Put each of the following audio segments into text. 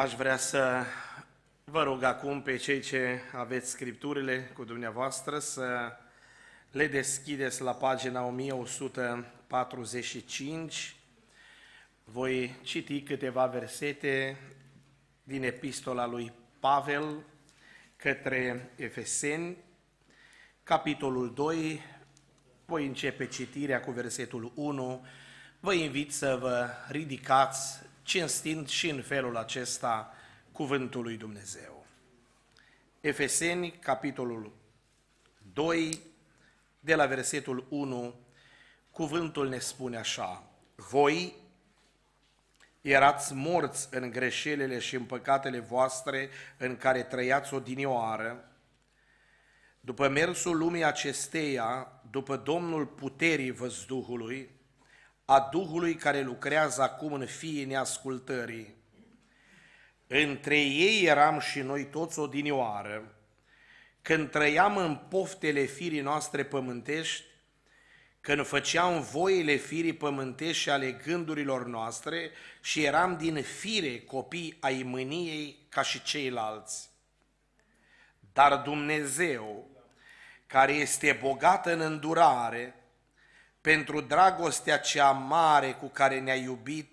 Aș vrea să vă rog acum pe cei ce aveți scripturile cu dumneavoastră să le deschideți la pagina 1145. Voi citi câteva versete din epistola lui Pavel către Efeseni, capitolul 2, voi începe citirea cu versetul 1. Vă invit să vă ridicați cinstind și în felul acesta cuvântul lui Dumnezeu. Efeseni, capitolul 2, de la versetul 1, cuvântul ne spune așa, Voi erați morți în greșelile și în păcatele voastre în care trăiați odinioară, după mersul lumii acesteia, după Domnul puterii văzduhului, a Duhului care lucrează acum în fiii neascultării. Între ei eram și noi toți odinioară, când trăiam în poftele firii noastre pământești, când făceam voile firii pământești și ale gândurilor noastre și eram din fire copii ai mâniei ca și ceilalți. Dar Dumnezeu, care este bogat în îndurare, pentru dragostea cea mare cu care ne-a iubit,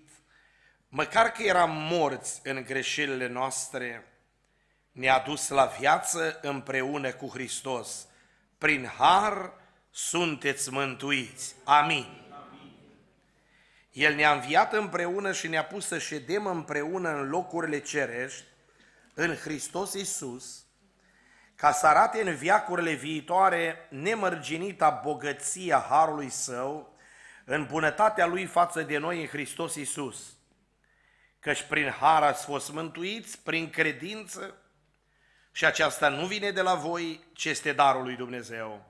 măcar că eram morți în greșelile noastre, ne-a dus la viață împreună cu Hristos. Prin har sunteți mântuiți. Amin. El ne-a înviat împreună și ne-a pus să ședem împreună în locurile cerești, în Hristos Iisus, ca să arate în viacurile viitoare nemărginita bogăția harului său, în bunătatea lui față de noi în Hristos Iisus, Căci prin har ați fost mântuiți, prin credință, și aceasta nu vine de la voi, ci este darul lui Dumnezeu.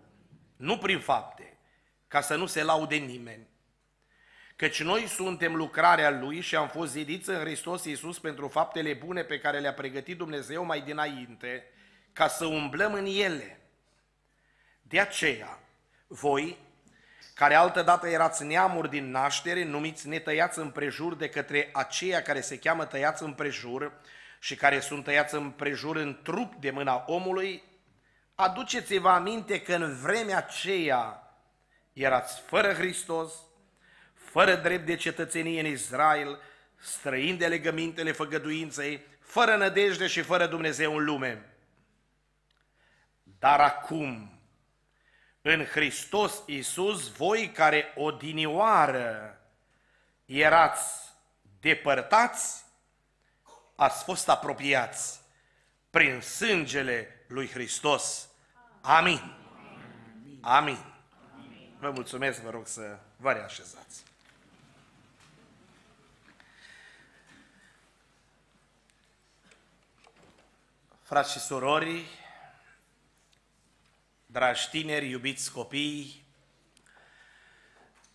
Nu prin fapte, ca să nu se laude nimeni. Căci noi suntem lucrarea Lui și am fost zidiți în Hristos Iisus pentru faptele bune pe care le-a pregătit Dumnezeu mai dinainte, ca să umblăm în ele. De aceea, voi, care altădată erați neamuri din naștere, numiți netăiați împrejur de către aceia care se cheamă tăiați împrejur și care sunt tăiați împrejur în trup de mâna omului, aduceți-vă aminte că în vremea aceea erați fără Hristos, fără drept de cetățenie în Israel, străind de legămintele făgăduinței, fără nădejde și fără Dumnezeu în lume. Dar acum, în Hristos Iisus, voi care odinioară erați depărtați, ați fost apropiați prin sângele lui Hristos. Amin. Amin. Vă mulțumesc, vă rog să vă reașezați. Frați și surori, dragi tineri, iubiți copii,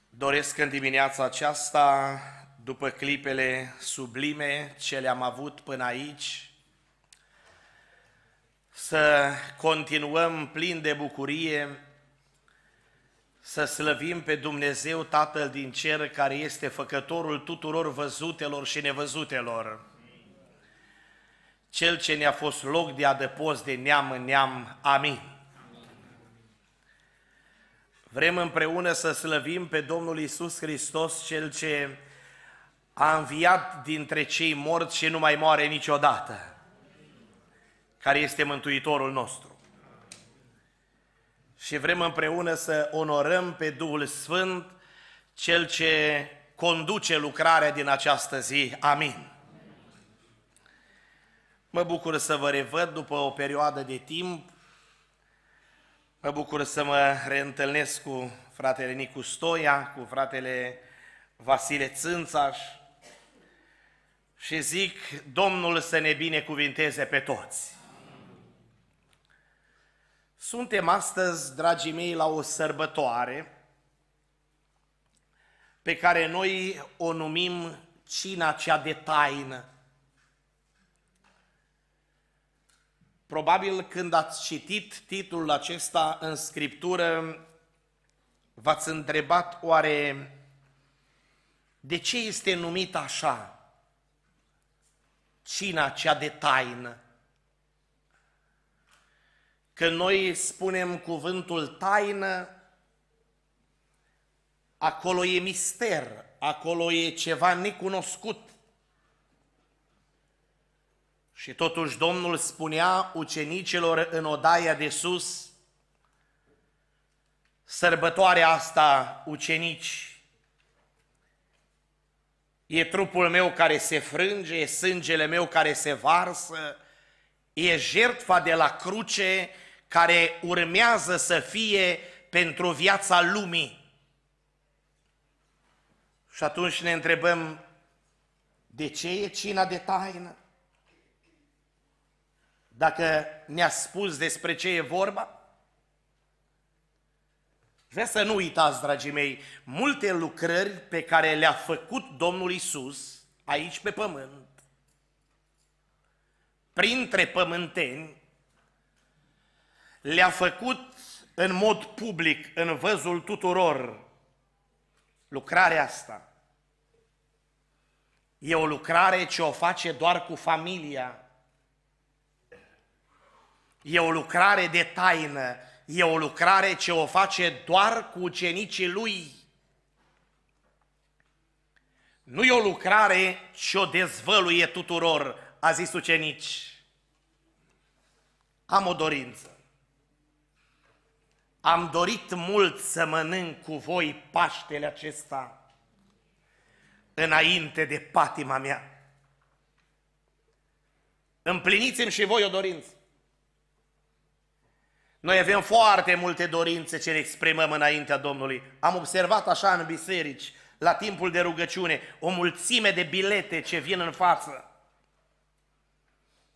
doresc în dimineața aceasta, după clipele sublime ce le-am avut până aici, să continuăm plin de bucurie, să slăvim pe Dumnezeu Tatăl din Cer, care este făcătorul tuturor văzutelor și nevăzutelor cel ce ne-a fost loc de adăpost de neam în neam. Amin. Vrem împreună să slăvim pe Domnul Isus Hristos, Cel ce a înviat dintre cei morți și nu mai moare niciodată, care este Mântuitorul nostru. Și vrem împreună să onorăm pe Duhul Sfânt, Cel ce conduce lucrarea din această zi. Amin. Mă bucur să vă revăd după o perioadă de timp Mă bucur să mă reîntâlnesc cu fratele Nicu Stoia, cu fratele Vasile Țânțaș și zic, Domnul să ne binecuvinteze pe toți. Suntem astăzi, dragii mei, la o sărbătoare pe care noi o numim Cina cea de taină. Probabil când ați citit titlul acesta în Scriptură, v-ați întrebat oare de ce este numit așa cina cea de taină? Când noi spunem cuvântul taină, acolo e mister, acolo e ceva necunoscut. Și totuși Domnul spunea ucenicilor în odaia de sus, sărbătoarea asta, ucenici, e trupul meu care se frânge, e sângele meu care se varsă, e jertfa de la cruce care urmează să fie pentru viața lumii. Și atunci ne întrebăm, de ce e cina de taină? dacă ne-a spus despre ce e vorba? Vreau să nu uitați, dragii mei, multe lucrări pe care le-a făcut Domnul Isus aici pe pământ, printre pământeni, le-a făcut în mod public, în văzul tuturor, lucrarea asta. E o lucrare ce o face doar cu familia, E o lucrare de taină, e o lucrare ce o face doar cu ucenicii lui. Nu e o lucrare ce o dezvăluie tuturor, a zis ucenici. Am o dorință. Am dorit mult să mănânc cu voi Paștele acesta înainte de patima mea. Împliniți-mi și voi o dorință. Noi avem foarte multe dorințe ce ne exprimăm înaintea Domnului. Am observat așa în biserici, la timpul de rugăciune, o mulțime de bilete ce vin în față.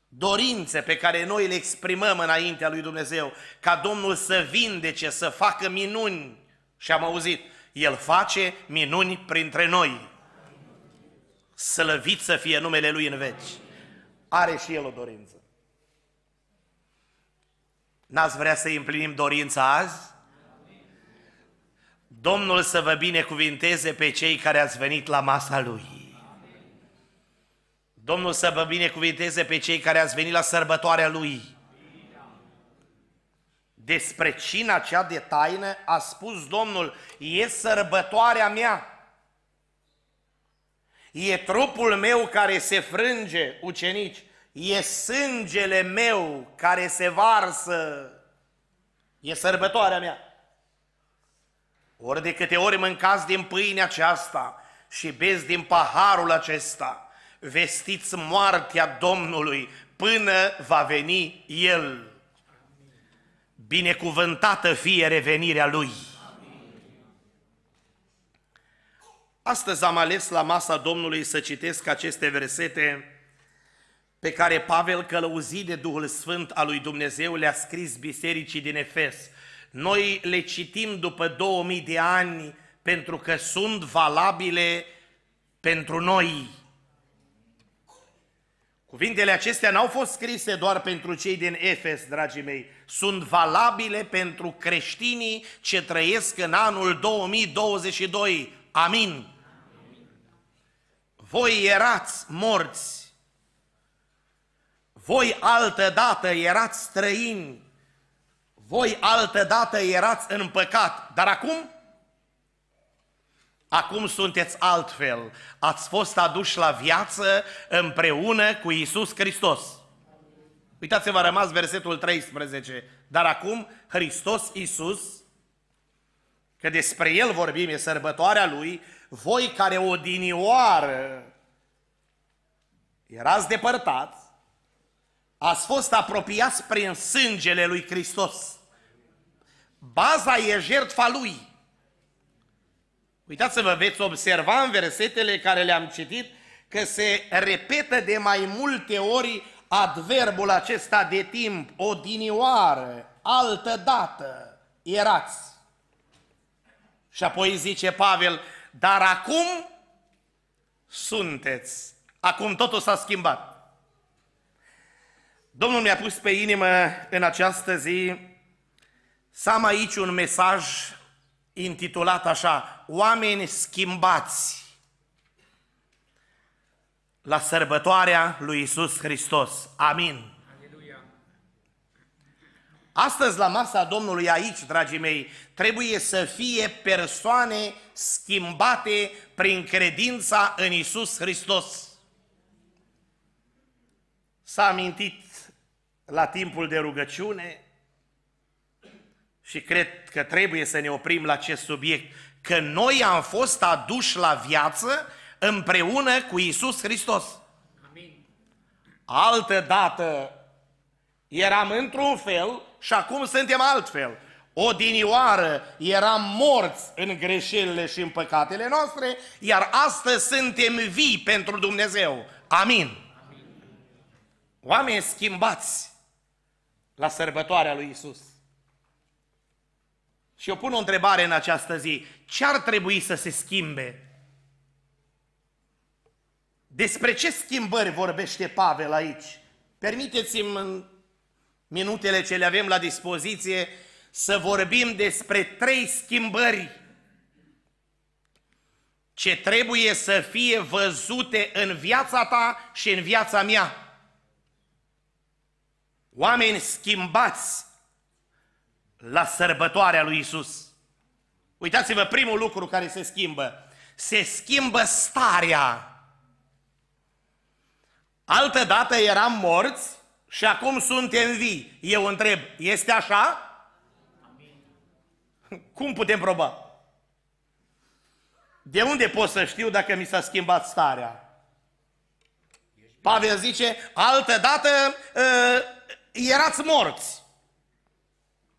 Dorințe pe care noi le exprimăm înaintea lui Dumnezeu, ca Domnul să vindece, să facă minuni. Și am auzit, El face minuni printre noi. Slăvit să fie numele Lui în veci. Are și El o dorință. N-ați vrea să împlinim dorința azi? Domnul să vă binecuvinteze pe cei care ați venit la masa Lui. Domnul să vă binecuvinteze pe cei care ați venit la sărbătoarea Lui. Despre cina acea de taină a spus Domnul, e sărbătoarea mea. E trupul meu care se frânge, ucenici e sângele meu care se varsă, e sărbătoarea mea. Ori de câte ori mâncați din pâinea aceasta și bezi din paharul acesta, vestiți moartea Domnului până va veni El. Binecuvântată fie revenirea Lui. Astăzi am ales la masa Domnului să citesc aceste versete pe care Pavel, călăuzit de Duhul Sfânt al lui Dumnezeu, le-a scris bisericii din Efes. Noi le citim după 2000 de ani pentru că sunt valabile pentru noi. Cuvintele acestea n-au fost scrise doar pentru cei din Efes, dragii mei, sunt valabile pentru creștinii ce trăiesc în anul 2022. Amin. Amin. Voi erați morți voi altădată erați străini, voi altădată erați în păcat, dar acum? Acum sunteți altfel, ați fost aduși la viață împreună cu Isus Hristos. Uitați-vă, a rămas versetul 13. Dar acum Hristos Isus, că despre El vorbim, e sărbătoarea Lui, voi care odinioară erați depărtați, ați fost apropiați prin sângele lui Hristos. Baza e jertfa lui. Uitați-vă, veți observa în versetele care le-am citit că se repetă de mai multe ori adverbul acesta de timp, odinioară, altă dată, erați. Și apoi zice Pavel, dar acum sunteți. Acum totul s-a schimbat. Domnul mi-a pus pe inimă în această zi să am aici un mesaj intitulat așa, Oameni schimbați la sărbătoarea lui Isus Hristos. Amin. Aleluia. Astăzi, la masa Domnului aici, dragii mei, trebuie să fie persoane schimbate prin credința în Isus Hristos. S-a amintit la timpul de rugăciune și cred că trebuie să ne oprim la acest subiect, că noi am fost aduși la viață împreună cu Isus Hristos. Altă dată eram într-un fel și acum suntem altfel. Odinioară eram morți în greșelile și în păcatele noastre, iar astăzi suntem vii pentru Dumnezeu. Amin. Amin. Oameni schimbați la sărbătoarea lui Isus. Și eu pun o întrebare în această zi. Ce ar trebui să se schimbe? Despre ce schimbări vorbește Pavel aici? Permiteți-mi în minutele ce le avem la dispoziție să vorbim despre trei schimbări ce trebuie să fie văzute în viața ta și în viața mea oameni schimbați la sărbătoarea lui Isus. Uitați-vă, primul lucru care se schimbă, se schimbă starea. Altă dată eram morți și acum suntem vii. Eu întreb, este așa? Amin. Cum putem proba? De unde pot să știu dacă mi s-a schimbat starea? Pavel zice, altă dată ă, erați morți.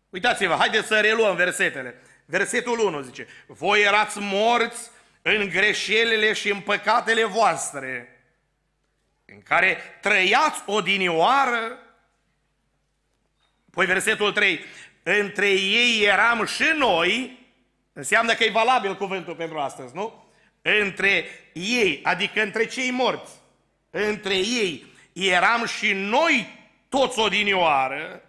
Uitați-vă, haideți să reluăm versetele. Versetul 1 zice, voi erați morți în greșelile și în păcatele voastre, în care trăiați odinioară. Păi versetul 3, între ei eram și noi, înseamnă că e valabil cuvântul pentru astăzi, nu? Între ei, adică între cei morți, între ei eram și noi toți odinioară,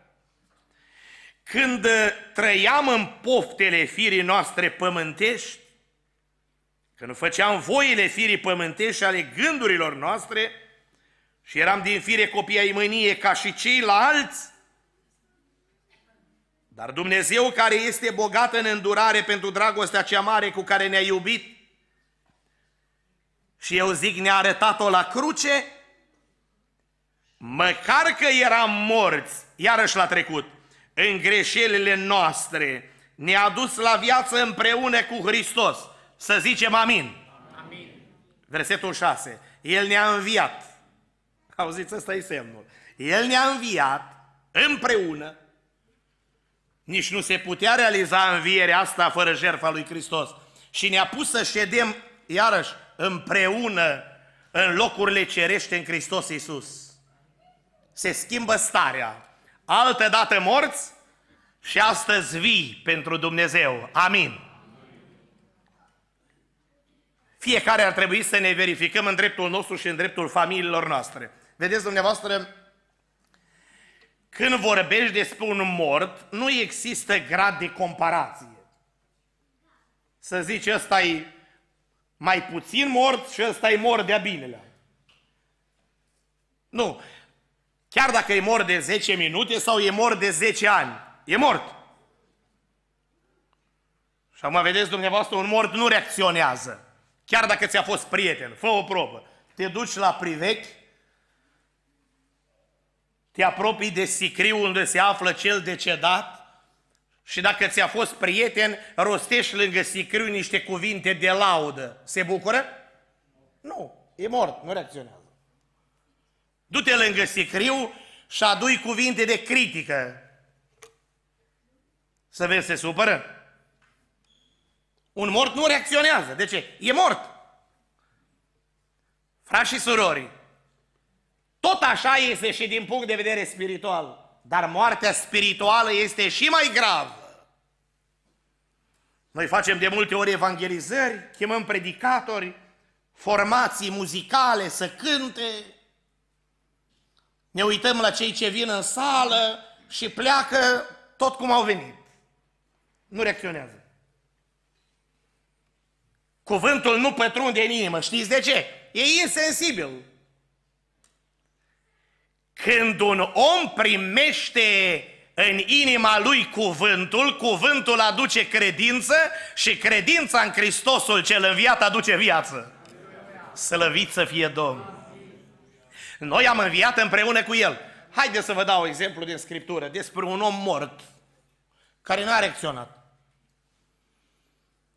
când trăiam în poftele firii noastre pământești, când făceam voile firii pământești ale gândurilor noastre și eram din fire copii ai mânie ca și ceilalți, dar Dumnezeu care este bogat în îndurare pentru dragostea cea mare cu care ne-a iubit și eu zic ne-a arătat-o la cruce, Măcar că eram morți, iarăși la trecut, în greșelile noastre, ne-a dus la viață împreună cu Hristos. Să zicem amin. amin. Versetul 6. El ne-a înviat. Auziți, ăsta e semnul. El ne-a înviat împreună. Nici nu se putea realiza învierea asta fără jertfa lui Hristos. Și ne-a pus să ședem, iarăși, împreună în locurile cerește în Hristos Iisus se schimbă starea. Altă dată morți și astăzi vii pentru Dumnezeu. Amin. Fiecare ar trebui să ne verificăm în dreptul nostru și în dreptul familiilor noastre. Vedeți dumneavoastră, când vorbești despre un mort, nu există grad de comparație. Să zici, ăsta e mai puțin mort și ăsta e mort de-a binelea. Nu. Chiar dacă e mort de 10 minute sau e mort de 10 ani. E mort. Și acum vedeți dumneavoastră, un mort nu reacționează. Chiar dacă ți-a fost prieten. Fă o probă. Te duci la privechi, te apropii de sicriu unde se află cel decedat și dacă ți-a fost prieten, rostești lângă sicriu niște cuvinte de laudă. Se bucură? Nu. E mort, nu reacționează. Du-te lângă sicriu și adui cuvinte de critică. Să vezi, se supără. Un mort nu reacționează. De ce? E mort. Frați și surori, tot așa este și din punct de vedere spiritual. Dar moartea spirituală este și mai gravă. Noi facem de multe ori evangelizări, chemăm predicatori, formații muzicale să cânte, ne uităm la cei ce vin în sală și pleacă tot cum au venit. Nu reacționează. Cuvântul nu pătrunde în inimă. Știți de ce? E insensibil. Când un om primește în inima lui cuvântul, cuvântul aduce credință și credința în Hristosul cel înviat aduce viață. Slăvit să fie Domnul! Noi am înviat împreună cu El. Haideți să vă dau exemplu din Scriptură despre un om mort care n-a reacționat.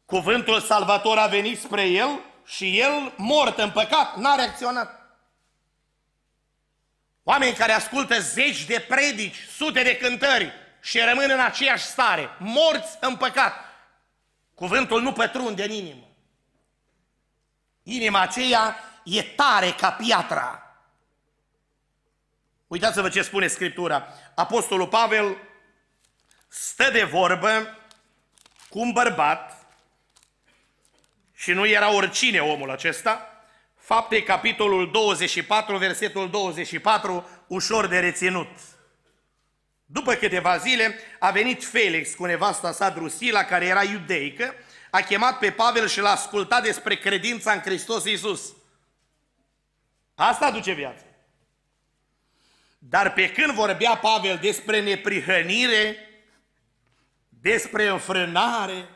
Cuvântul salvator a venit spre el și el, mort în păcat, n-a reacționat. Oameni care ascultă zeci de predici, sute de cântări și rămân în aceeași stare, morți în păcat. Cuvântul nu pătrunde în inimă. Inima aceea e tare ca piatra. Uitați-vă ce spune Scriptura. Apostolul Pavel stă de vorbă cu un bărbat și nu era oricine omul acesta. Fapte, capitolul 24, versetul 24, ușor de reținut. După câteva zile a venit Felix cu nevasta sa Drusila, care era iudeică, a chemat pe Pavel și l-a ascultat despre credința în Hristos Iisus. Asta duce viață. Dar pe când vorbea Pavel despre neprihănire, despre înfrânare,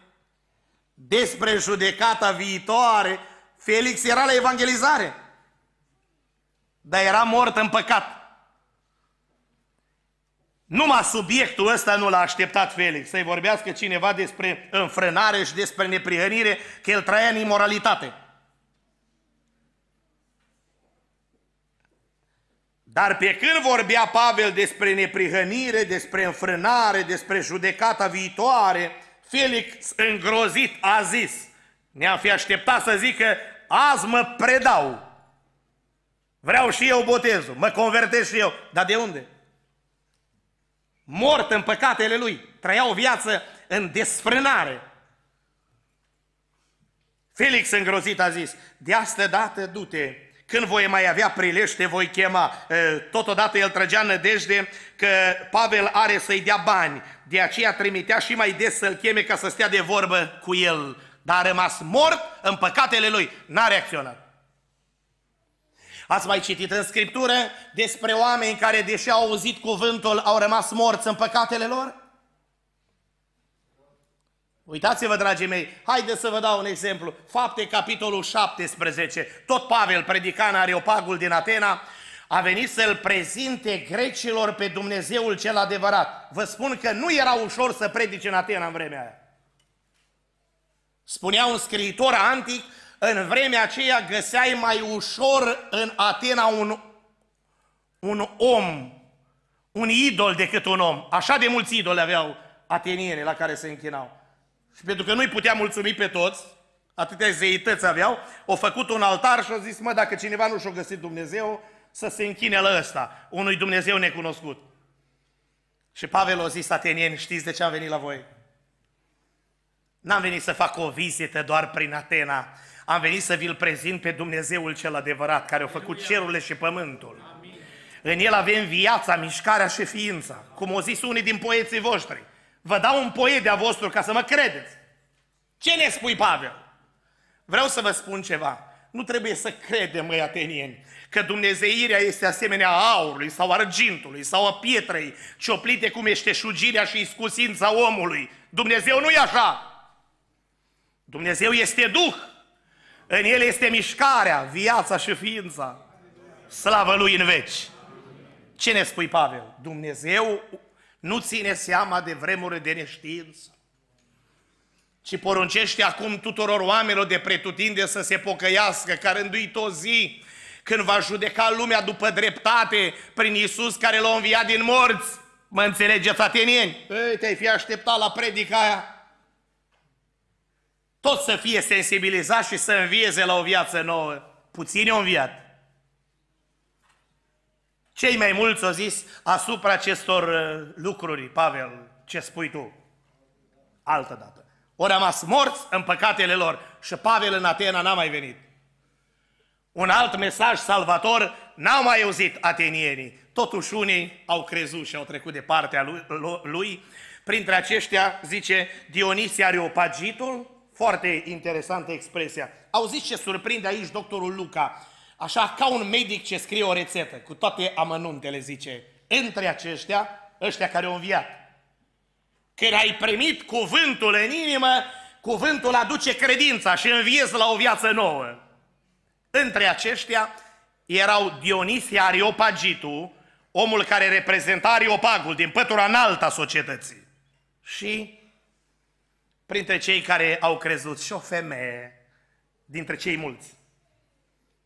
despre judecata viitoare, Felix era la evangelizare, dar era mort în păcat. Numai subiectul ăsta nu l-a așteptat Felix, să-i vorbească cineva despre înfrânare și despre neprihănire, că el trăia în imoralitate. Dar pe când vorbea Pavel despre neprihănire, despre înfrânare, despre judecata viitoare, Felix îngrozit a zis, ne-am fi așteptat să zică, azi mă predau, vreau și eu botezul, mă convertesc și eu. Dar de unde? Mort în păcatele lui, trăia o viață în desfrânare. Felix îngrozit a zis, de asta dată du-te când voi mai avea prilej, te voi chema. Totodată el trăgea nădejde că Pavel are să-i dea bani. De aceea trimitea și mai des să-l cheme ca să stea de vorbă cu el. Dar a rămas mort în păcatele lui. N-a reacționat. Ați mai citit în Scriptură despre oameni care, deși au auzit cuvântul, au rămas morți în păcatele lor? Uitați-vă, dragii mei, haideți să vă dau un exemplu. Fapte, capitolul 17. Tot Pavel, predican Areopagul din Atena, a venit să-l prezinte grecilor pe Dumnezeul cel adevărat. Vă spun că nu era ușor să predice în Atena în vremea aia. Spunea un scriitor antic, în vremea aceea găseai mai ușor în Atena un, un om, un idol decât un om. Așa de mulți idoli aveau atenienii la care se închinau. Și pentru că nu-i putea mulțumi pe toți, atâtea zeități aveau, au făcut un altar și au zis, mă, dacă cineva nu și-a găsit Dumnezeu, să se închine la ăsta, unui Dumnezeu necunoscut. Și Pavel a zis, atenieni, știți de ce am venit la voi? N-am venit să fac o vizită doar prin Atena, am venit să vi-l prezint pe Dumnezeul cel adevărat, care a făcut cerurile și pământul. În el avem viața, mișcarea și ființa, cum au zis unii din poeții voștri. Vă dau un poie de-a vostru ca să mă credeți. Ce ne spui, Pavel? Vreau să vă spun ceva. Nu trebuie să credem, măi atenieni, că dumnezeirea este asemenea aurului sau argintului sau a pietrei, cioplite cum este șugirea și iscusința omului. Dumnezeu nu e așa. Dumnezeu este Duh. În El este mișcarea, viața și ființa. Slavă Lui în veci. Ce ne spui, Pavel? Dumnezeu nu ține seama de vremurile de neștiință, ci poruncește acum tuturor oamenilor de pretutinde să se pocăiască, care îndui o zi când va judeca lumea după dreptate prin Iisus care l-a înviat din morți. Mă înțelegeți, atenieni? Ei, te-ai fi așteptat la predica aia. Tot să fie sensibilizat și să învieze la o viață nouă. Puțini au înviat. Cei mai mulți au zis asupra acestor uh, lucruri, Pavel, ce spui tu? Altă dată. O rămas morți în păcatele lor și Pavel în Atena n-a mai venit. Un alt mesaj salvator n-au mai auzit atenienii. Totuși unii au crezut și au trecut de partea lui. Printre aceștia, zice Dionisie Areopagitul, foarte interesantă expresia. Auziți ce surprinde aici doctorul Luca Așa ca un medic ce scrie o rețetă, cu toate amănuntele, zice, între aceștia, ăștia care au înviat. Când ai primit cuvântul în inimă, cuvântul aduce credința și înviezi la o viață nouă. Între aceștia erau Dionisia Ariopagitu, omul care reprezenta Ariopagul din pătura înaltă a societății. Și printre cei care au crezut și o femeie dintre cei mulți.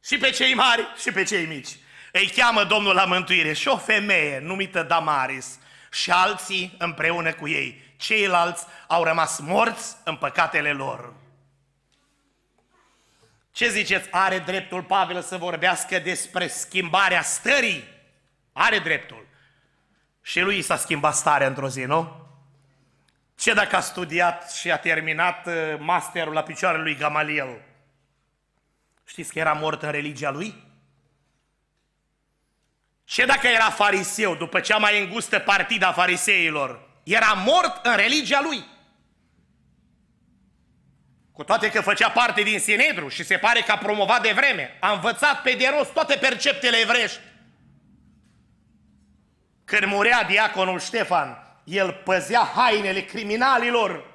Și pe cei mari și pe cei mici. Îi cheamă Domnul la mântuire și o femeie numită Damaris și alții împreună cu ei. Ceilalți au rămas morți în păcatele lor. Ce ziceți? Are dreptul Pavel să vorbească despre schimbarea stării? Are dreptul. Și lui s-a schimbat starea într-o zi, nu? Ce dacă a studiat și a terminat uh, masterul la picioarele lui Gamaliel? Știți că era mort în religia lui? Ce dacă era fariseu, după cea mai îngustă partidă fariseilor? Era mort în religia lui. Cu toate că făcea parte din Sinedru și se pare că a promovat de vreme, a învățat pe de rost toate perceptele evrești. Când murea diaconul Ștefan, el păzea hainele criminalilor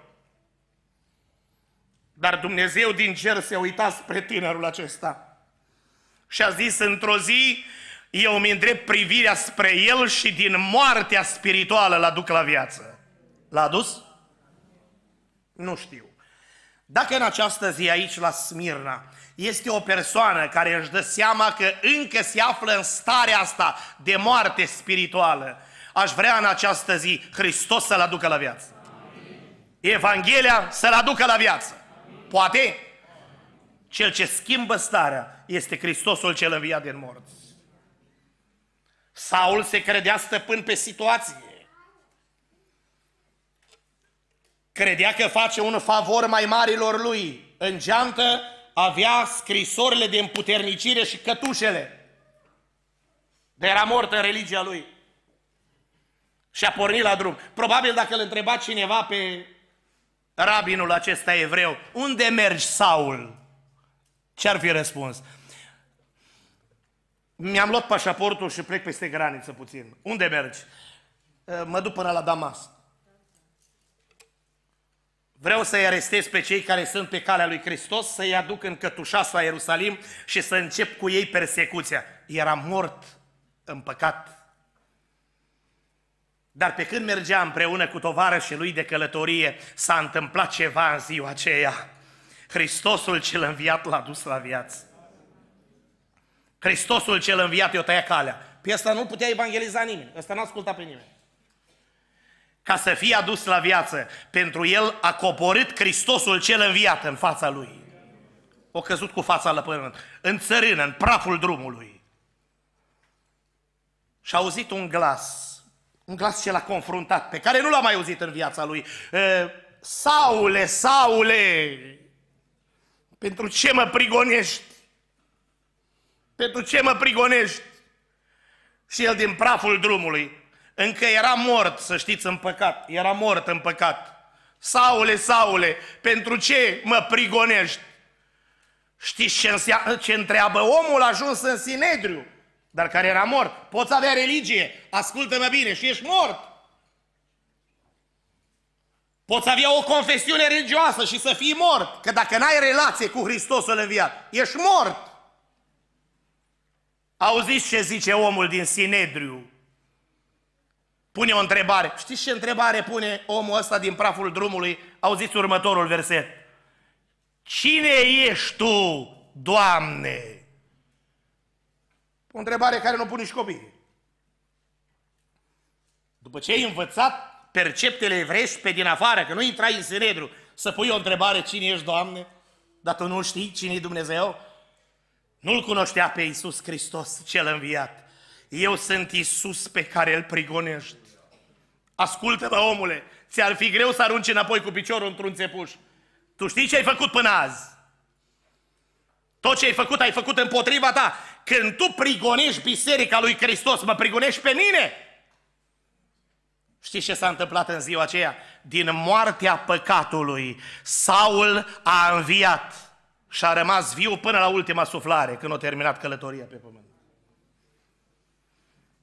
dar Dumnezeu din cer se uita spre tinerul acesta și a zis într-o zi, eu îmi îndrept privirea spre el și din moartea spirituală l duc la viață. L-a dus? Nu știu. Dacă în această zi aici la Smirna este o persoană care își dă seama că încă se află în starea asta de moarte spirituală, aș vrea în această zi Hristos să-l aducă la viață. Evanghelia să-l aducă la viață. Poate? Cel ce schimbă starea este Hristosul cel înviat din morți. Saul se credea stăpân pe situație. Credea că face un favor mai marilor lui. În geantă avea scrisorile de împuternicire și cătușele. De era mort în religia lui. Și a pornit la drum. Probabil dacă îl întreba cineva pe rabinul acesta evreu, unde mergi, Saul? Ce-ar fi răspuns? Mi-am luat pașaportul și plec peste graniță puțin. Unde mergi? Eh, mă duc până la Damas. Vreau să-i arestez pe cei care sunt pe calea lui Hristos, să-i aduc în cătușasul la Ierusalim și să încep cu ei persecuția. Era mort în păcat dar pe când mergea împreună cu tovarășii lui de călătorie, s-a întâmplat ceva în ziua aceea. Hristosul cel înviat l-a dus la viață. Hristosul cel înviat i-o tăia calea. Pe ăsta nu putea evangeliza nimeni, ăsta nu asculta pe nimeni. Ca să fie adus la viață, pentru el a coborât Hristosul cel înviat în fața lui. O căzut cu fața la pământ, în țărână, în praful drumului. Și a auzit un glas un glas ce l-a confruntat, pe care nu l-a mai auzit în viața lui. Saule, Saule, pentru ce mă prigonești? Pentru ce mă prigonești? Și el din praful drumului, încă era mort, să știți, în păcat, era mort în păcat. Saule, Saule, pentru ce mă prigonești? Știți ce, înseamnă, ce întreabă omul ajuns în Sinedriu? dar care era mort. Poți avea religie, ascultă-mă bine, și ești mort. Poți avea o confesiune religioasă și să fii mort, că dacă n-ai relație cu Hristosul înviat, ești mort. Auziți ce zice omul din Sinedriu? Pune o întrebare. Știți ce întrebare pune omul ăsta din praful drumului? Auziți următorul verset. Cine ești tu, Doamne? O întrebare care nu pun nici copiii. După ce ai învățat perceptele evrești pe din afară, că nu intrai în Sinedru, să pui o întrebare, cine ești, Doamne? Dar tu nu știi cine e Dumnezeu? Nu-L cunoștea pe Iisus Hristos, cel înviat. Eu sunt Iisus pe care îl prigonești. Ascultă-mă, omule, ți-ar fi greu să arunci înapoi cu piciorul într-un țepuș. Tu știi ce ai făcut până azi? Tot ce ai făcut, ai făcut împotriva ta. Când tu prigonești biserica lui Hristos, mă prigonești pe mine? Știți ce s-a întâmplat în ziua aceea? Din moartea păcatului, Saul a înviat și a rămas viu până la ultima suflare, când a terminat călătoria pe pământ.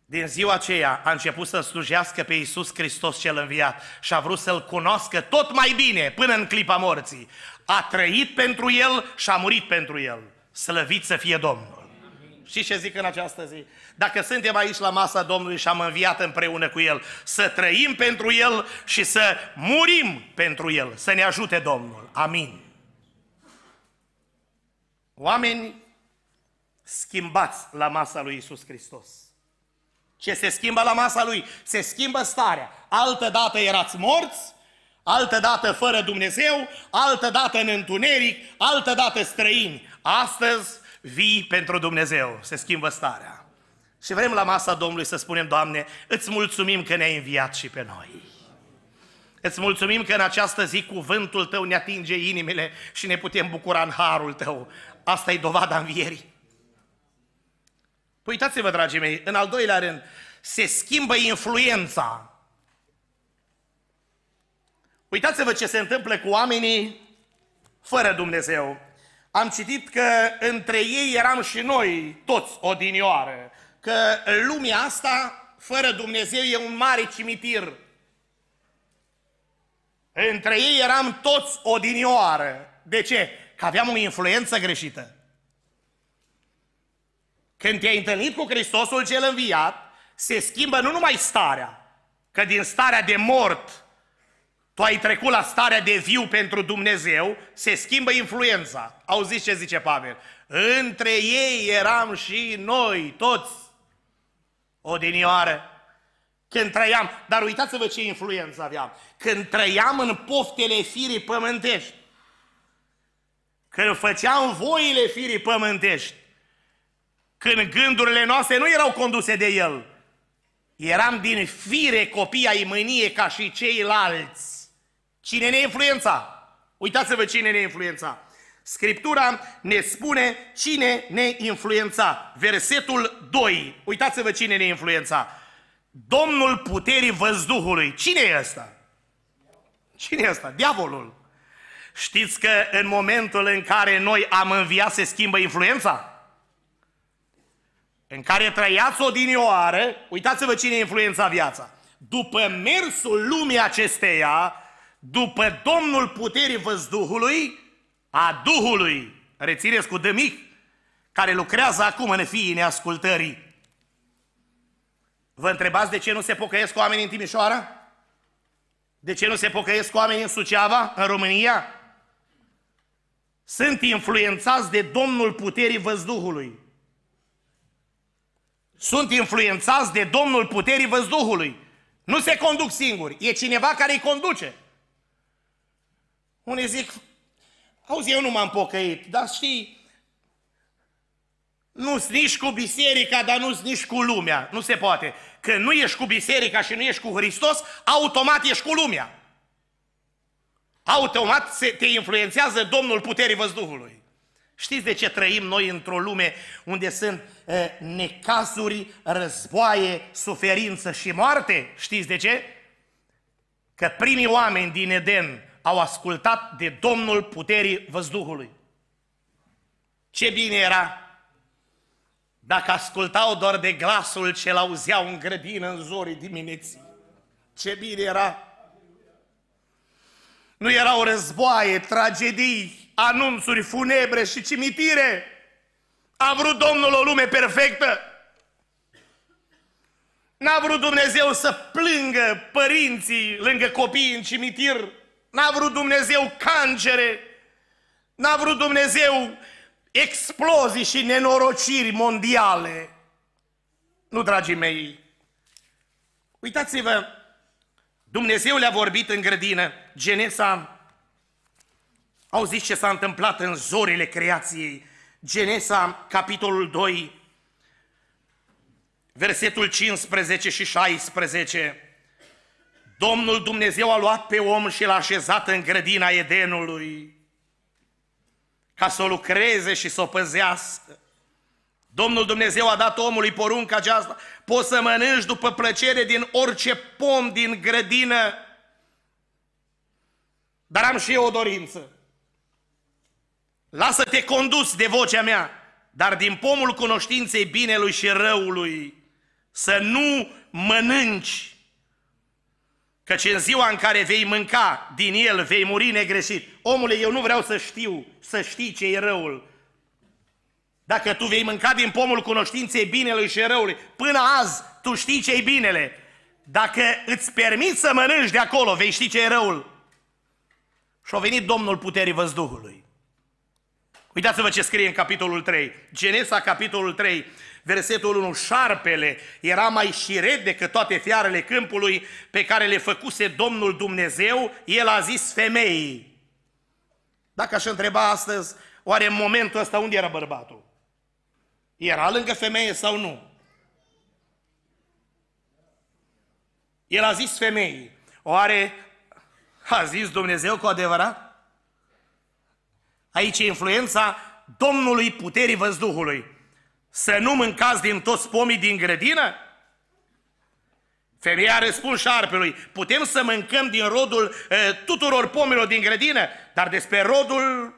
Din ziua aceea a început să slujească pe Iisus Hristos cel înviat și a vrut să-L cunoască tot mai bine până în clipa morții. A trăit pentru El și a murit pentru El. Slăvit să fie Domnul! și ce zic în această zi? Dacă suntem aici la masa Domnului și am înviat împreună cu El, să trăim pentru El și să murim pentru El, să ne ajute Domnul. Amin. Oameni schimbați la masa lui Isus Hristos. Ce se schimbă la masa lui? Se schimbă starea. Altă dată erați morți, altă dată fără Dumnezeu, altă dată în întuneric, altă dată străini. Astăzi vii pentru Dumnezeu, se schimbă starea. Și vrem la masa Domnului să spunem, Doamne, îți mulțumim că ne-ai înviat și pe noi. Îți mulțumim că în această zi cuvântul Tău ne atinge inimile și ne putem bucura în harul Tău. Asta e dovada învierii. Păi uitați-vă, dragii mei, în al doilea rând, se schimbă influența. Uitați-vă ce se întâmplă cu oamenii fără Dumnezeu am citit că între ei eram și noi toți odinioară, că lumea asta, fără Dumnezeu, e un mare cimitir. Între ei eram toți odinioară. De ce? Că aveam o influență greșită. Când te-ai întâlnit cu Hristosul cel înviat, se schimbă nu numai starea, că din starea de mort tu ai trecut la starea de viu pentru Dumnezeu, se schimbă influența. Auziți ce zice Pavel? Între ei eram și noi toți, odinioară, când trăiam. Dar uitați-vă ce influență aveam. Când trăiam în poftele firii pământești, când făceam voile firii pământești, când gândurile noastre nu erau conduse de el, Eram din fire copii ai mânie ca și ceilalți. Cine ne influența? Uitați-vă cine ne influența. Scriptura ne spune cine ne influența. Versetul 2. Uitați-vă cine ne influența. Domnul puterii văzduhului. Cine e ăsta? Cine e ăsta? Diavolul. Știți că în momentul în care noi am înviat se schimbă influența? În care trăiați dinioară, uitați-vă cine influența viața. După mersul lumii acesteia, după Domnul puterii văzduhului, a Duhului, rețineți cu dămic, care lucrează acum în fiii neascultării. Vă întrebați de ce nu se pocăiesc oamenii în Timișoara? De ce nu se pocăiesc oamenii în Suceava, în România? Sunt influențați de Domnul Puterii Văzduhului. Sunt influențați de Domnul Puterii Văzduhului. Nu se conduc singuri, e cineva care îi conduce. Unii zic, auzi, eu nu m-am pocăit, dar știi, nu-s nici cu biserica, dar nu-s nici cu lumea. Nu se poate. Că nu ești cu biserica și nu ești cu Hristos, automat ești cu lumea. Automat te influențează Domnul Puterii Văzduhului. Știți de ce trăim noi într-o lume unde sunt necazuri, războaie, suferință și moarte? Știți de ce? Că primii oameni din Eden au ascultat de Domnul puterii văzduhului. Ce bine era dacă ascultau doar de glasul ce l-auzeau în grădină în zorii dimineții. Ce bine era! Nu erau războaie, tragedii, anunțuri funebre și cimitire. A vrut Domnul o lume perfectă. N-a vrut Dumnezeu să plângă părinții lângă copii în cimitir. N-a vrut Dumnezeu cancere, n-a vrut Dumnezeu explozii și nenorociri mondiale. Nu, dragii mei, uitați-vă, Dumnezeu le-a vorbit în grădină, Genesa, au zis ce s-a întâmplat în zorile creației, Genesa, capitolul 2, versetul 15 și 16, Domnul Dumnezeu a luat pe om și l-a așezat în grădina Edenului ca să o lucreze și să o păzească. Domnul Dumnezeu a dat omului porunca aceasta. Poți să mănânci după plăcere din orice pom din grădină. Dar am și eu o dorință. Lasă-te condus de vocea mea, dar din pomul cunoștinței binelui și răului să nu mănânci Căci în ziua în care vei mânca din el, vei muri negreșit. Omule, eu nu vreau să știu, să știi ce e răul. Dacă tu vei mânca din pomul cunoștinței binelui și răului, până azi tu știi ce e binele. Dacă îți permiți să mănânci de acolo, vei ști ce e răul. Și-a venit Domnul Puterii Văzduhului. Uitați-vă ce scrie în capitolul 3. Genesa, capitolul 3, versetul 1. Șarpele era mai șiret decât toate fiarele câmpului pe care le făcuse Domnul Dumnezeu. El a zis femeii. Dacă aș întreba astăzi, oare în momentul ăsta unde era bărbatul? Era lângă femeie sau nu? El a zis femeii. Oare a zis Dumnezeu cu adevărat? Aici e influența Domnului Puterii Văzduhului. Să nu mâncați din toți pomii din grădină? Femeia răspuns șarpelui, putem să mâncăm din rodul e, tuturor pomilor din grădină, dar despre rodul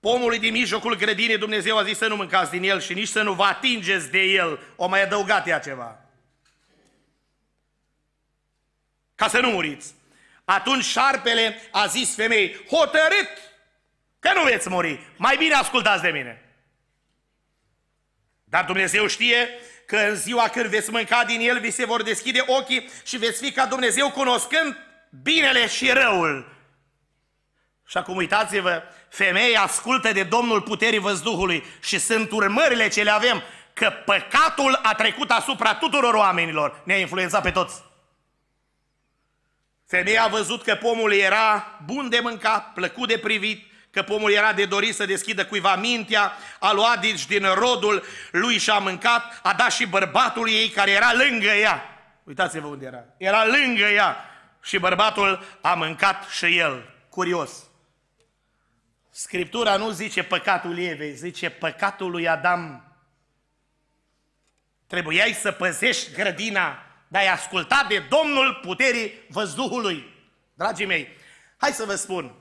pomului din mijlocul grădinii Dumnezeu a zis să nu mâncați din el și nici să nu vă atingeți de el. O mai adăugat ea ceva. Ca să nu muriți. Atunci șarpele a zis femei, hotărât Că nu veți muri. Mai bine ascultați de mine. Dar Dumnezeu știe că în ziua când veți mânca din el, vi se vor deschide ochii și veți fi ca Dumnezeu cunoscând binele și răul. Și acum uitați-vă, femeia ascultă de Domnul puterii văzduhului și sunt urmările ce le avem, că păcatul a trecut asupra tuturor oamenilor, ne-a influențat pe toți. Femeia a văzut că pomul era bun de mâncat, plăcut de privit, că pomul era de dorit să deschidă cuiva mintea, a luat deci din rodul lui și a mâncat, a dat și bărbatul ei care era lângă ea. Uitați-vă unde era. Era lângă ea și bărbatul a mâncat și el. Curios. Scriptura nu zice păcatul Evei, zice păcatul lui Adam. Trebuiai să păzești grădina, dar ai ascultat de Domnul puterii văzduhului. Dragii mei, hai să vă spun,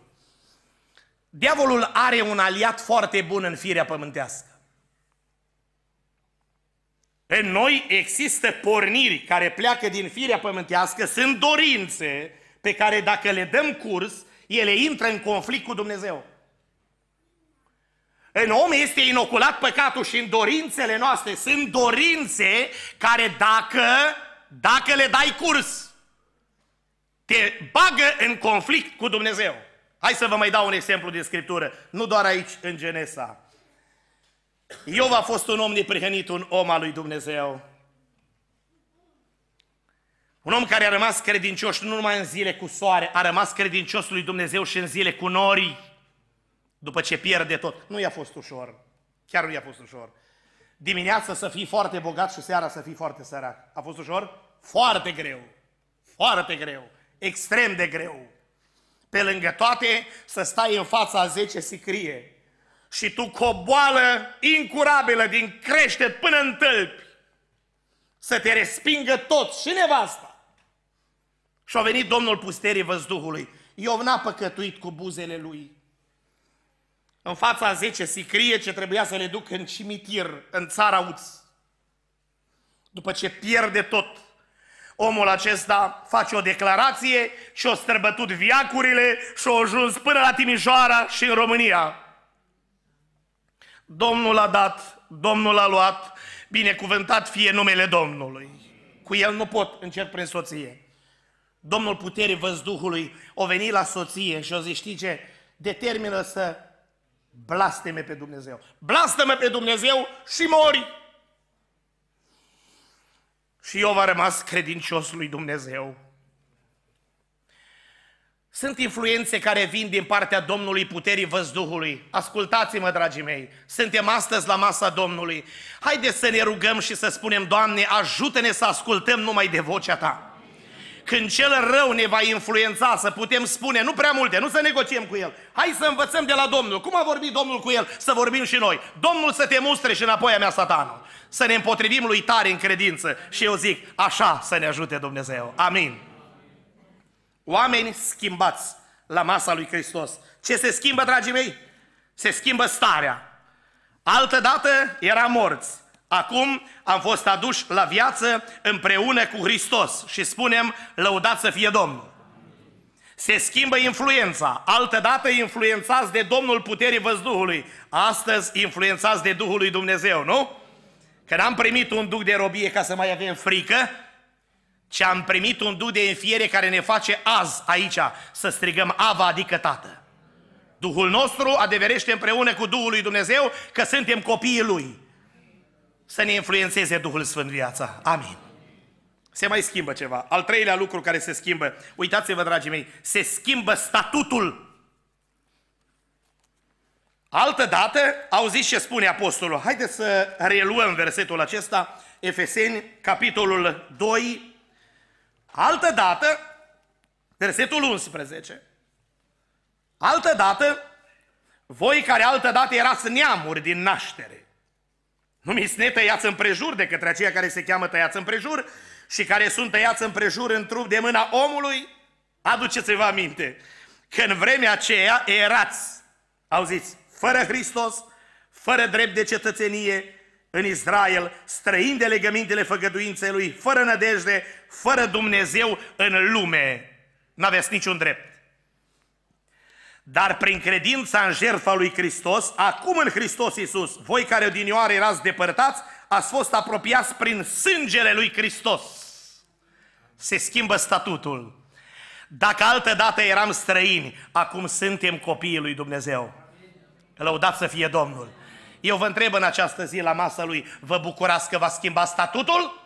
Diavolul are un aliat foarte bun în firea pământească. În noi există porniri care pleacă din firea pământească, sunt dorințe pe care dacă le dăm curs, ele intră în conflict cu Dumnezeu. În om este inoculat păcatul și în dorințele noastre sunt dorințe care dacă, dacă le dai curs, te bagă în conflict cu Dumnezeu. Hai să vă mai dau un exemplu din Scriptură, nu doar aici, în Genesa. Iov a fost un om neprihănit, un om al lui Dumnezeu. Un om care a rămas credincios nu numai în zile cu soare, a rămas credincios lui Dumnezeu și în zile cu nori. după ce pierde tot. Nu i-a fost ușor, chiar nu i-a fost ușor. Dimineața să fii foarte bogat și seara să fii foarte sărac. A fost ușor? Foarte greu, foarte greu, extrem de greu pe lângă toate, să stai în fața 10 sicrie și tu cu o boală incurabilă din crește până în tălpi, să te respingă toți și nevasta. Și a venit Domnul pusterii văzduhului. Eu n-a păcătuit cu buzele lui. În fața 10 sicrie ce trebuia să le duc în cimitir, în țara Uț. După ce pierde tot, omul acesta face o declarație și o străbătut viacurile și o ajuns până la Timișoara și în România. Domnul a dat, Domnul a luat, binecuvântat fie numele Domnului. Cu el nu pot, încerc prin soție. Domnul puterii văzduhului o veni la soție și o zice, știi ce? Determină să blasteme pe Dumnezeu. Blasteme pe Dumnezeu și mori! Și eu a rămas credincios lui Dumnezeu. Sunt influențe care vin din partea Domnului Puterii Văzduhului. Ascultați-mă, dragii mei, suntem astăzi la masa Domnului. Haideți să ne rugăm și să spunem, Doamne, ajută-ne să ascultăm numai de vocea Ta. Când cel rău ne va influența, să putem spune, nu prea multe, nu să negociem cu el. Hai să învățăm de la Domnul. Cum a vorbit Domnul cu el? Să vorbim și noi. Domnul să te mustre și înapoi a mea satanul să ne împotrivim lui tare în credință. Și eu zic, așa să ne ajute Dumnezeu. Amin. Oameni schimbați la masa lui Hristos. Ce se schimbă, dragii mei? Se schimbă starea. Altădată eram morți. Acum am fost aduși la viață împreună cu Hristos și spunem, lăudat să fie Domnul. Se schimbă influența. Altădată influențați de Domnul Puterii Văzduhului. Astăzi influențați de Duhul lui Dumnezeu, nu? Că n-am primit un duc de robie ca să mai avem frică, ci am primit un duc de înfiere care ne face azi, aici, să strigăm Ava, adică Tată. Duhul nostru adeverește împreună cu Duhul lui Dumnezeu că suntem copiii Lui. Să ne influențeze Duhul Sfânt viața. Amin. Se mai schimbă ceva. Al treilea lucru care se schimbă, uitați-vă, dragii mei, se schimbă statutul Altă dată, auziți ce spune Apostolul. Haideți să reluăm versetul acesta, Efeseni, capitolul 2. Altă dată, versetul 11. Altă dată, voi care altă dată erați neamuri din naștere, numiți tăiați împrejur de către aceia care se cheamă tăiați împrejur și care sunt tăiați împrejur în trup de mâna omului, aduceți-vă aminte că în vremea aceea erați, auziți, fără Hristos, fără drept de cetățenie în Israel, străin de legămintele făgăduinței lui, fără nădejde, fără Dumnezeu în lume. N-aveți niciun drept. Dar prin credința în jertfa lui Hristos, acum în Hristos Iisus, voi care odinioară erați depărtați, ați fost apropiați prin sângele lui Hristos. Se schimbă statutul. Dacă altădată eram străini, acum suntem copiii lui Dumnezeu. Lăudați să fie Domnul! Eu vă întreb în această zi la masa lui, vă bucurați că va schimba statutul?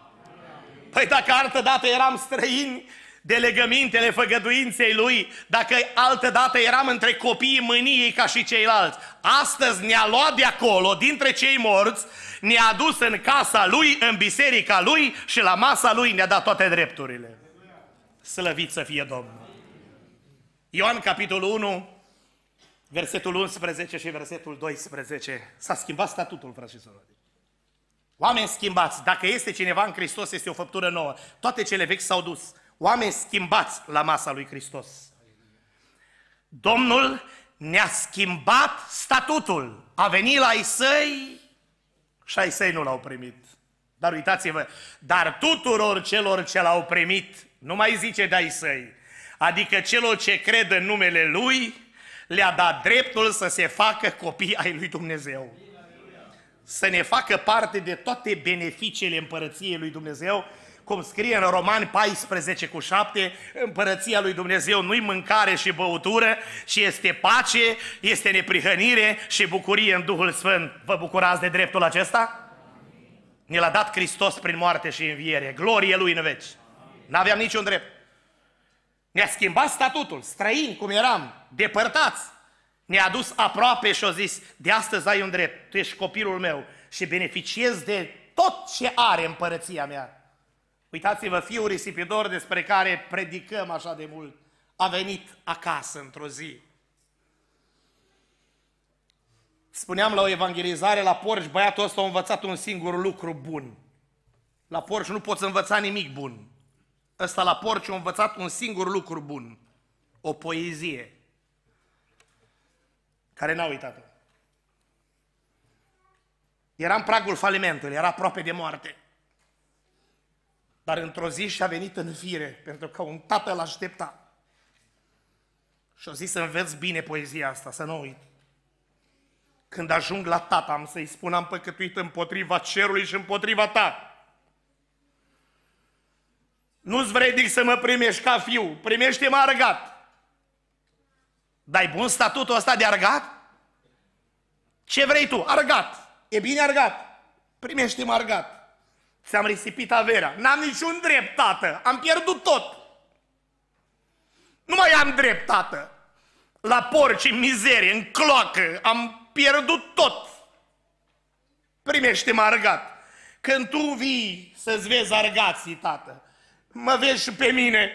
Păi dacă altă dată eram străini de legămintele făgăduinței lui, dacă altă dată eram între copiii mâniei ca și ceilalți, astăzi ne-a luat de acolo, dintre cei morți, ne-a dus în casa lui, în biserica lui și la masa lui ne-a dat toate drepturile. Slăvit să fie Domnul! Ioan capitolul 1, versetul 11 și versetul 12. S-a schimbat statutul, frate și sorori. Oameni schimbați, dacă este cineva în Hristos, este o făptură nouă. Toate cele vechi s-au dus. Oameni schimbați la masa lui Hristos. Domnul ne-a schimbat statutul. A venit la ei săi și ai săi nu l-au primit. Dar uitați-vă, dar tuturor celor ce l-au primit, nu mai zice de ai săi, adică celor ce cred în numele Lui, le-a dat dreptul să se facă copii ai lui Dumnezeu. Să ne facă parte de toate beneficiile împărăției lui Dumnezeu, cum scrie în Romani 14 cu 7, împărăția lui Dumnezeu nu-i mâncare și băutură, ci este pace, este neprihănire și bucurie în Duhul Sfânt. Vă bucurați de dreptul acesta? Ne l-a dat Hristos prin moarte și înviere. Glorie Lui în veci. N-aveam niciun drept. Ne-a schimbat statutul, străini cum eram, depărtați. Ne-a dus aproape și a zis, de astăzi ai un drept, tu ești copilul meu și beneficiezi de tot ce are împărăția mea. Uitați-vă, fiul risipitor despre care predicăm așa de mult, a venit acasă într-o zi. Spuneam la o evangelizare la porci, băiatul ăsta a învățat un singur lucru bun. La porci nu poți învăța nimic bun ăsta la porci a învățat un singur lucru bun, o poezie, care n-a uitat-o. Era în pragul falimentului, era aproape de moarte. Dar într-o zi și-a venit în fire, pentru că un tată l-aștepta. Și-a zis să înveți bine poezia asta, să nu uit. Când ajung la tata, am să-i spun am păcătuit împotriva cerului și împotriva ta. Nu-ți vredic să mă primești ca fiu, primește-mă argat. Dai bun statutul ăsta de argat? Ce vrei tu? Argat. E bine argat. Primește-mă argat. Ți-am risipit averea. N-am niciun drept, tată. Am pierdut tot. Nu mai am drept, tată. La porci, în mizerie, în cloacă. Am pierdut tot. Primește-mă argat. Când tu vii să-ți vezi argații, tată, mă vezi și pe mine.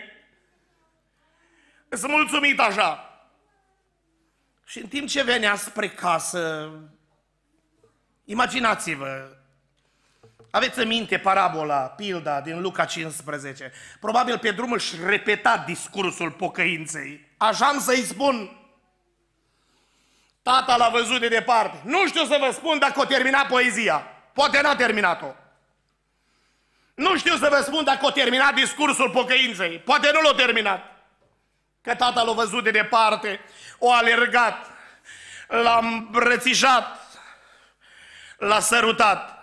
Sunt mulțumit așa. Și în timp ce venea spre casă, imaginați-vă, aveți în minte parabola, pilda din Luca 15. Probabil pe drum își repeta discursul pocăinței. Așa am să-i spun. Tata l-a văzut de departe. Nu știu să vă spun dacă o termina poezia. Poate n-a terminat-o. Nu știu să vă spun dacă o terminat discursul pocăinței. Poate nu l-o terminat. Că tata l-a văzut de departe, o alergat, l-a îmbrățișat, l-a sărutat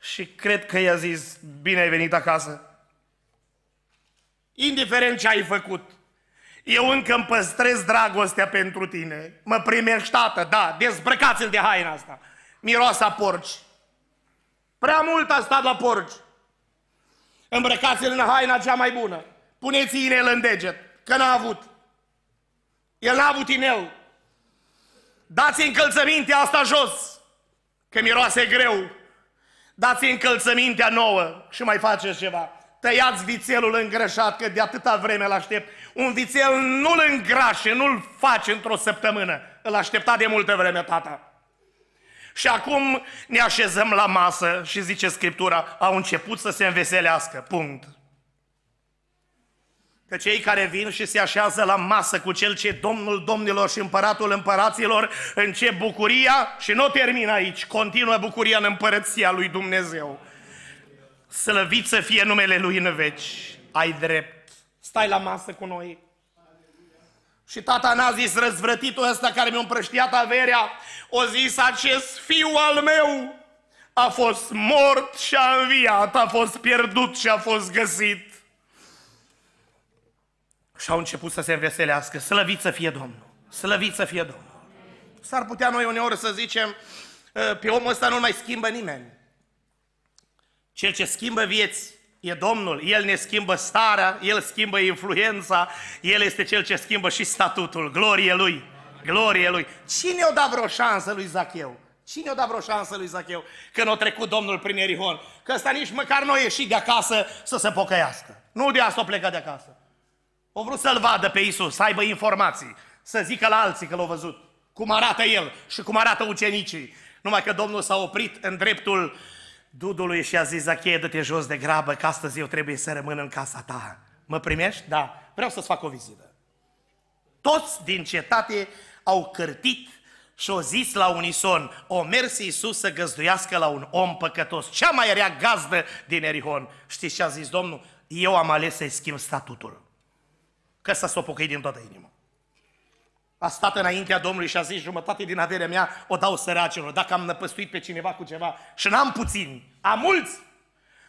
și cred că i-a zis, bine ai venit acasă. Indiferent ce ai făcut, eu încă îmi păstrez dragostea pentru tine. Mă primești, tată, da, dezbrăcați-l de haina asta. Miroasa porci. Prea mult a stat la porci. Îmbrăcați-l în haina cea mai bună. Puneți inel în deget, că n-a avut. El n-a avut inel. Dați încălțămintea asta jos, că miroase greu. Dați încălțămintea nouă și mai faceți ceva. Tăiați vițelul îngrășat, că de atâta vreme îl aștept. Un vițel nu-l îngrașe, nu-l face într-o săptămână. Îl aștepta de multă vreme tata. Și acum ne așezăm la masă și zice Scriptura, au început să se înveselească, punct. Că cei care vin și se așează la masă cu cel ce Domnul Domnilor și Împăratul Împăraților încep bucuria și nu termină aici, continuă bucuria în împărăția lui Dumnezeu. Slăvit să fie numele Lui în veci, ai drept. Stai la masă cu noi, și tata n-a zis răzvrătitul ăsta care mi-a împrăștiat averea, o zis acest fiu al meu a fost mort și a înviat, a fost pierdut și a fost găsit. Și au început să se înveselească, slăvit să fie Domnul, slăvit să fie Domnul. S-ar putea noi uneori să zicem, ă, pe omul ăsta nu mai schimbă nimeni. Cel ce schimbă vieți E Domnul, El ne schimbă starea, El schimbă influența, El este Cel ce schimbă și statutul, glorie Lui, glorie Lui. Cine o da vreo șansă lui Zacheu? Cine o da vreo șansă lui Zacheu când o trecut Domnul prin Erihon? Că ăsta nici măcar nu a ieșit de acasă să se pocăiască. Nu de asta o pleca de acasă. O vrut să-L vadă pe Isus, să aibă informații, să zică la alții că l-au văzut. Cum arată El și cum arată ucenicii. Numai că Domnul s-a oprit în dreptul uh, Dudului și a zis, Zachie, dă te jos de grabă, că astăzi eu trebuie să rămân în casa ta. Mă primești? Da. Vreau să-ți fac o vizită. Toți din cetate au cârtit și au zis la unison, o mers Iisus să găzduiască la un om păcătos, cea mai rea gazdă din Erihon. Știți ce a zis Domnul? Eu am ales să-i schimb statutul, că s-a sopocat din toată inima. A stat înaintea Domnului și a zis, jumătate din averea mea o dau săracilor. Dacă am năpăstuit pe cineva cu ceva și n-am puțin, am mulți,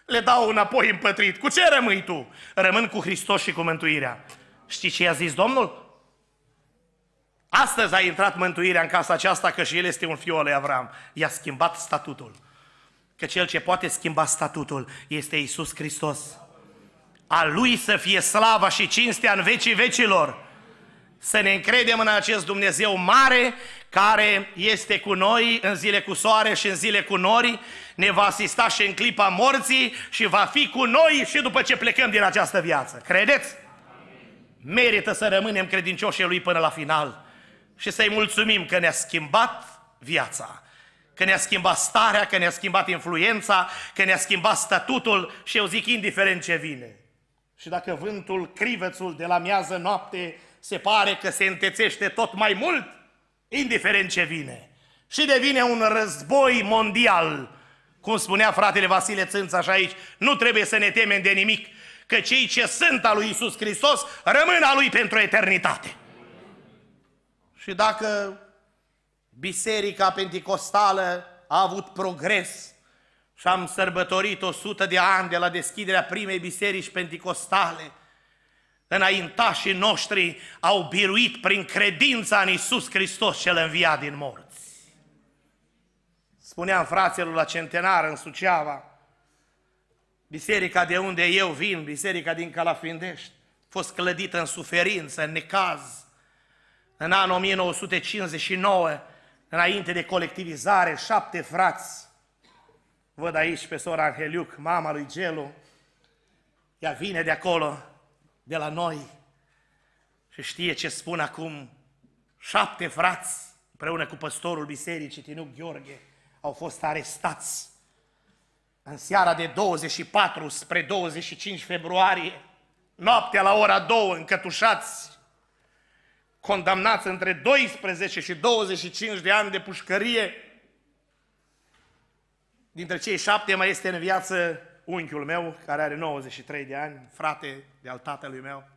le dau înapoi împătrit. Cu ce rămâi tu? Rămân cu Hristos și cu mântuirea. Știi ce i-a zis Domnul? Astăzi a intrat mântuirea în casa aceasta că și el este un fiu al lui Avram. I-a schimbat statutul. Că cel ce poate schimba statutul este Isus Hristos. A lui să fie slava și cinstea în vecii vecilor să ne încredem în acest Dumnezeu mare care este cu noi în zile cu soare și în zile cu nori, ne va asista și în clipa morții și va fi cu noi și după ce plecăm din această viață. Credeți? Merită să rămânem credincioșii Lui până la final și să-i mulțumim că ne-a schimbat viața, că ne-a schimbat starea, că ne-a schimbat influența, că ne-a schimbat statutul și eu zic indiferent ce vine. Și dacă vântul, crivețul de la miază noapte se pare că se întețește tot mai mult, indiferent ce vine. Și devine un război mondial. Cum spunea fratele Vasile Țânț așa aici, nu trebuie să ne temem de nimic, că cei ce sunt al lui Isus Hristos rămân al lui pentru eternitate. Și dacă Biserica Pentecostală a avut progres și am sărbătorit 100 de ani de la deschiderea primei biserici pentecostale, înaintașii noștri au biruit prin credința în Isus Hristos cel înviat din morți. Spuneam fraților la centenar în Suceava, biserica de unde eu vin, biserica din Calafindești, a fost clădită în suferință, în necaz. În anul 1959, înainte de colectivizare, șapte frați, văd aici pe sora Angeliuc, mama lui Gelu, ea vine de acolo, de la noi și știe ce spun acum șapte frați împreună cu păstorul bisericii Tinuc Gheorghe au fost arestați în seara de 24 spre 25 februarie, noaptea la ora 2, încătușați, condamnați între 12 și 25 de ani de pușcărie. Dintre cei șapte mai este în viață unchiul meu, care are 93 de ani, frate de al tatălui meu.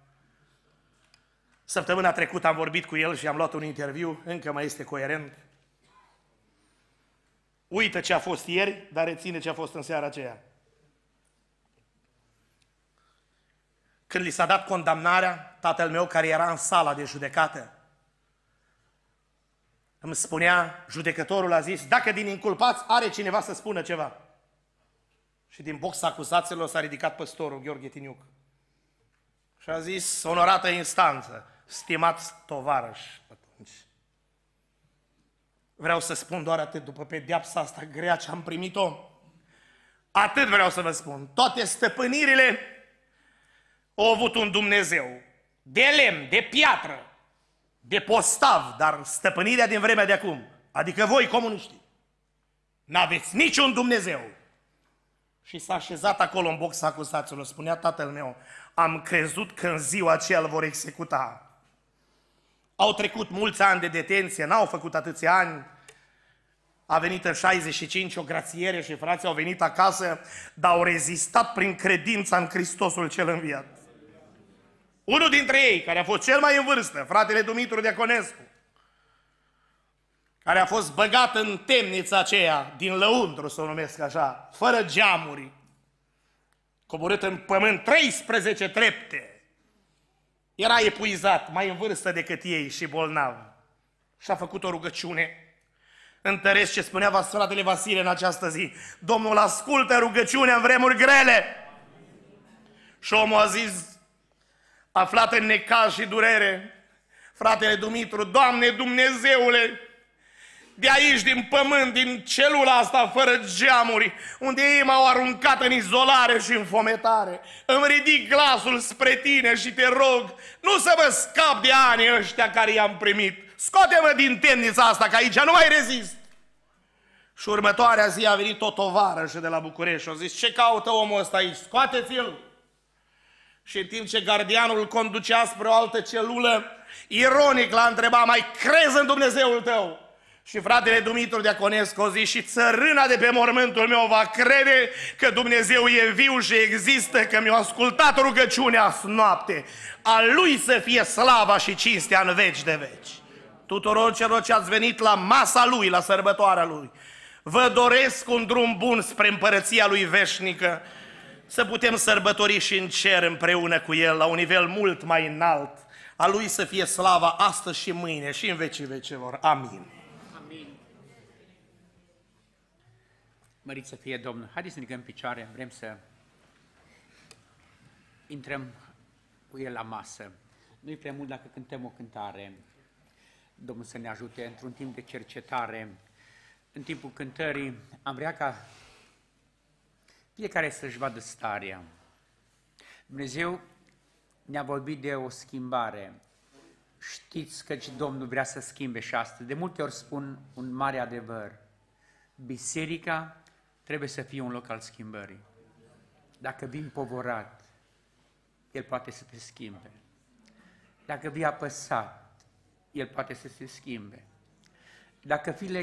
Săptămâna trecută am vorbit cu el și am luat un interviu, încă mai este coerent. Uită ce a fost ieri, dar reține ce a fost în seara aceea. Când li s-a dat condamnarea, tatăl meu care era în sala de judecată, îmi spunea, judecătorul a zis, dacă din inculpați are cineva să spună ceva. Și din boxa acuzațiilor s-a ridicat păstorul Gheorghe Tiniuc. Și a zis, onorată instanță, stimați tovarăș atunci. Vreau să spun doar atât, după pedeapsa asta grea ce am primit-o, atât vreau să vă spun, toate stăpânirile au avut un Dumnezeu, de lemn, de piatră, de postav, dar stăpânirea din vremea de acum, adică voi comuniștii, n-aveți niciun Dumnezeu. Și s-a așezat acolo în boxa acuzaților. Spunea tatăl meu, am crezut că în ziua aceea îl vor executa. Au trecut mulți ani de detenție, n-au făcut atâția ani. A venit în 65 o grațiere și frații au venit acasă, dar au rezistat prin credința în Hristosul cel înviat. Unul dintre ei, care a fost cel mai în vârstă, fratele Dumitru Deaconescu, care a fost băgat în temnița aceea, din lăuntru să o numesc așa, fără geamuri, coborât în pământ 13 trepte, era epuizat, mai în vârstă decât ei și bolnav. Și a făcut o rugăciune. Întăresc ce spunea fratele Vasile în această zi. Domnul ascultă rugăciunea în vremuri grele. Și omul a zis, aflat în necaz și durere, fratele Dumitru, Doamne Dumnezeule, de aici, din pământ, din celula asta fără geamuri, unde ei m-au aruncat în izolare și în fometare. Îmi ridic glasul spre tine și te rog, nu să mă scap de ani ăștia care i-am primit. Scoate-mă din temnița asta, că aici nu mai rezist. Și următoarea zi a venit o tovarășă de la București și a zis, ce caută omul ăsta aici? Scoate-ți-l! Și în timp ce gardianul conducea spre o altă celulă, ironic l-a întrebat, mai crezi în Dumnezeul tău? Și fratele Dumitru de a zis, și țărâna de pe mormântul meu va crede că Dumnezeu e viu și există, că mi-a ascultat rugăciunea noapte. A Lui să fie slava și cinstea în veci de veci. Tuturor celor ce ați venit la masa Lui, la sărbătoarea Lui, vă doresc un drum bun spre împărăția Lui veșnică, să putem sărbători și în cer împreună cu El, la un nivel mult mai înalt. A Lui să fie slava astăzi și mâine și în vecii vecilor. Amin. Mărit să fie Domnul. Haideți să ne picioare, vrem să intrăm cu el la masă. Nu-i prea mult dacă cântăm o cântare. Domnul să ne ajute într-un timp de cercetare. În timpul cântării am vrea ca fiecare să-și vadă starea. Dumnezeu ne-a vorbit de o schimbare. Știți că Domnul vrea să schimbe și asta. De multe ori spun un mare adevăr. Biserica trebuie să fie un loc al schimbării. Dacă vii povorat, El poate să te schimbe. Dacă vii apăsat, El poate să se schimbe. Dacă fii legat